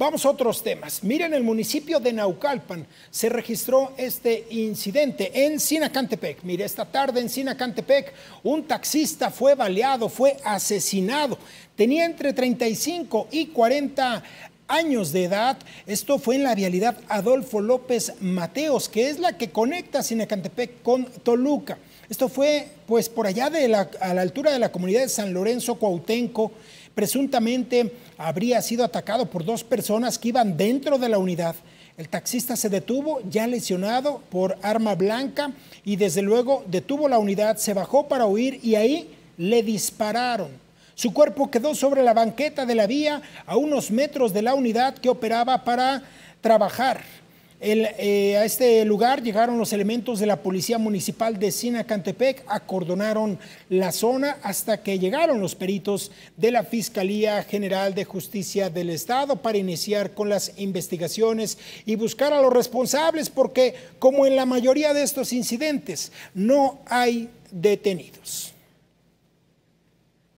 Vamos a otros temas. Miren, el municipio de Naucalpan se registró este incidente en Sinacantepec. Mire, esta tarde en Sinacantepec un taxista fue baleado, fue asesinado. Tenía entre 35 y 40 años de edad. Esto fue en la realidad Adolfo López Mateos, que es la que conecta Sinacantepec con Toluca. Esto fue pues por allá de la, a la altura de la comunidad de San Lorenzo Cuautenco. Presuntamente habría sido atacado por dos personas que iban dentro de la unidad. El taxista se detuvo, ya lesionado por arma blanca, y desde luego detuvo la unidad, se bajó para huir y ahí le dispararon. Su cuerpo quedó sobre la banqueta de la vía a unos metros de la unidad que operaba para trabajar. Eh, a este lugar llegaron los elementos de la Policía Municipal de Sinacantepec, acordonaron la zona hasta que llegaron los peritos de la Fiscalía General de Justicia del Estado para iniciar con las investigaciones y buscar a los responsables, porque como en la mayoría de estos incidentes, no hay detenidos.